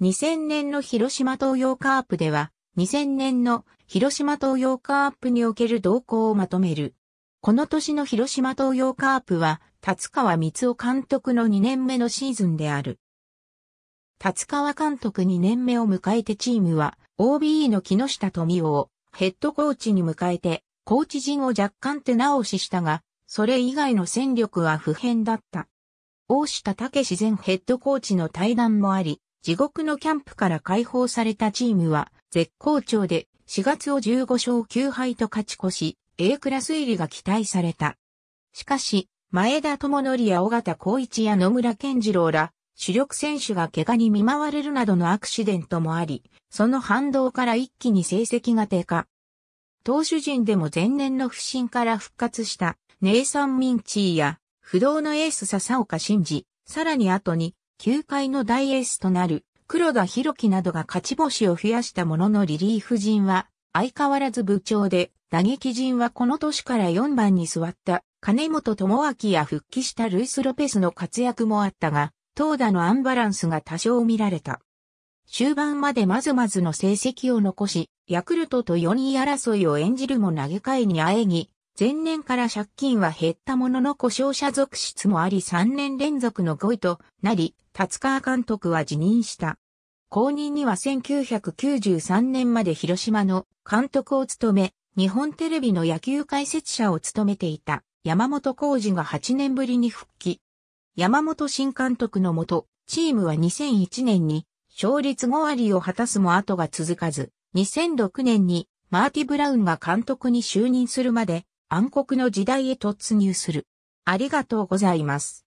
2000年の広島東洋カープでは、2000年の広島東洋カープにおける動向をまとめる。この年の広島東洋カープは、達川光男監督の2年目のシーズンである。達川監督2年目を迎えてチームは、OBE の木下富夫をヘッドコーチに迎えて、コーチ陣を若干手直ししたが、それ以外の戦力は不変だった。大下武自然ヘッドコーチの対談もあり、地獄のキャンプから解放されたチームは、絶好調で4月を15勝9敗と勝ち越し、A クラス入りが期待された。しかし、前田智則や尾形孝一や野村健次郎ら、主力選手が怪我に見舞われるなどのアクシデントもあり、その反動から一気に成績が低下。投手陣でも前年の不振から復活した、ネイサン・ミンチーや、不動のエース笹岡真治、さらに後に、球界の大エースとなる黒田博樹などが勝ち星を増やしたもののリリーフ陣は相変わらず部長で、打撃陣はこの年から4番に座った金本智明や復帰したルイス・ロペスの活躍もあったが、投打のアンバランスが多少見られた。終盤までまずまずの成績を残し、ヤクルトと4位争いを演じるも投げ替えにあえぎ、前年から借金は減ったものの故障者続出もあり3年連続の5位となり、達川監督は辞任した。後任には1993年まで広島の監督を務め、日本テレビの野球解説者を務めていた山本浩二が8年ぶりに復帰。山本新監督のもと、チームは2001年に勝率5割を果たすも後が続かず、2006年にマーティ・ブラウンが監督に就任するまで暗黒の時代へ突入する。ありがとうございます。